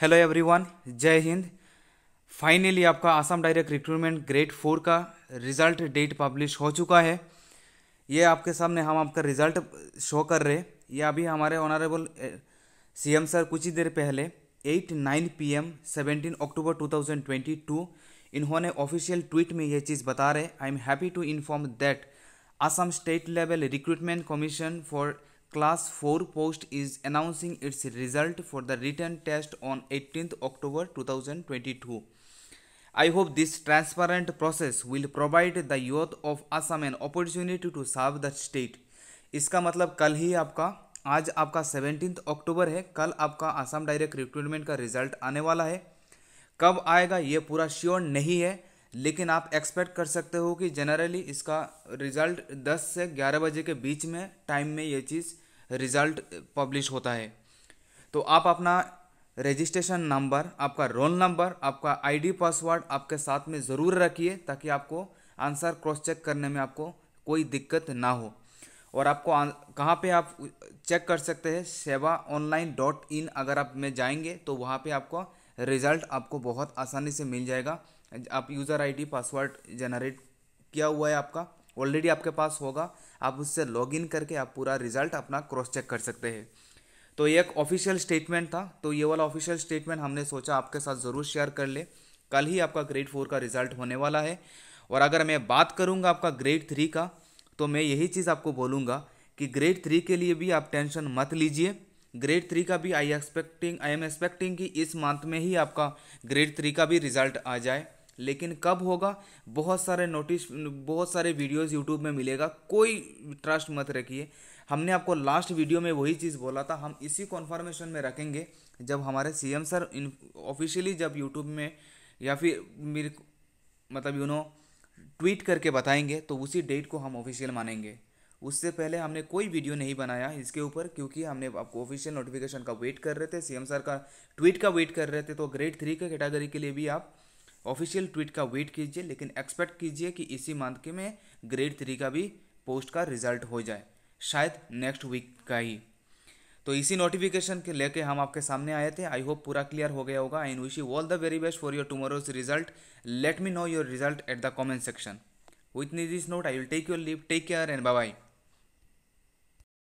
Hello everyone जय हिंद finally आपका Assam direct recruitment grade four का रिजल्ट डेट पब्लिश हो चुका है ये आपके सामने हम आपका रिजल्ट शो कर रहे हैं ये अभी हमारे ऑनरेबल सीएम सर कुछ ही देर पहले eight nine P M seventeen October two thousand twenty two इन्होंने ऑफिशियल ट्वीट में ये चीज़ बता रहे I am happy to inform that Assam state level recruitment commission for class four post is announcing its result for the written test on eighteen October two I hope this transparent process will provide the youth of Assam an opportunity to serve the state. इसका मतलब कल ही आपका आज आपका seventeenth अक्टूबर है कल आपका Assam direct recruitment का रिजल्ट आने वाला है कब आएगा ये पूरा श्योर नहीं है लेकिन आप एक्सपेक्ट कर सकते हो कि जनरली इसका रिजल्ट दस से ग्यारह बजे के बीच में टाइम में ये चीज़ रिज़ल्ट पब्लिश होता है तो आप अपना रजिस्ट्रेशन नंबर आपका रोल नंबर आपका आईडी पासवर्ड आपके साथ में ज़रूर रखिए ताकि आपको आंसर क्रॉस चेक करने में आपको कोई दिक्कत ना हो और आपको कहाँ पे आप चेक कर सकते हैं सेवा ऑनलाइन डॉट इन अगर आप में जाएंगे तो वहाँ पे आपको रिज़ल्ट आपको बहुत आसानी से मिल जाएगा आप यूज़र आईडी पासवर्ड जनरेट किया हुआ है आपका ऑलरेडी आपके पास होगा आप उससे लॉगिन करके आप पूरा रिजल्ट अपना क्रॉस चेक कर सकते हैं तो ये एक ऑफिशियल स्टेटमेंट था तो ये वाला ऑफिशियल स्टेटमेंट हमने सोचा आपके साथ ज़रूर शेयर कर ले कल ही आपका ग्रेड फोर का रिजल्ट होने वाला है और अगर मैं बात करूँगा आपका ग्रेड थ्री का तो मैं यही चीज़ आपको बोलूँगा कि ग्रेड थ्री के लिए भी आप टेंशन मत लीजिए ग्रेड थ्री का भी I expecting I am expecting कि इस मंथ में ही आपका ग्रेड थ्री का भी रिजल्ट आ जाए लेकिन कब होगा बहुत सारे नोटिस बहुत सारे वीडियोस यूट्यूब में मिलेगा कोई ट्रस्ट मत रखिए हमने आपको लास्ट वीडियो में वही चीज़ बोला था हम इसी कॉन्फर्मेशन में रखेंगे जब हमारे सीएम सर ऑफिशियली जब यूट्यूब में या फिर मेरे मतलब यू नो ट्वीट करके बताएंगे तो उसी डेट को हम ऑफिशियल मानेंगे उससे पहले हमने कोई वीडियो नहीं बनाया इसके ऊपर क्योंकि हमने आपको ऑफिशियल नोटिफिकेशन का वेट कर रहे थे सीएम सर का ट्वीट का वेट कर रहे थे तो ग्रेड थ्री के कैटेगरी के लिए भी आप ऑफिशियल ट्वीट का वेट कीजिए लेकिन एक्सपेक्ट कीजिए कि इसी मंथ में ग्रेड थ्री का भी पोस्ट का रिजल्ट हो जाए शायद नेक्स्ट वीक का ही तो इसी नोटिफिकेशन के लेके हम आपके सामने आए थे आई होप पूरा क्लियर हो गया होगा and wish you all the very best for your tomorrow's result let me know your result at the comment section with नी this note I will take your leave take care and bye bye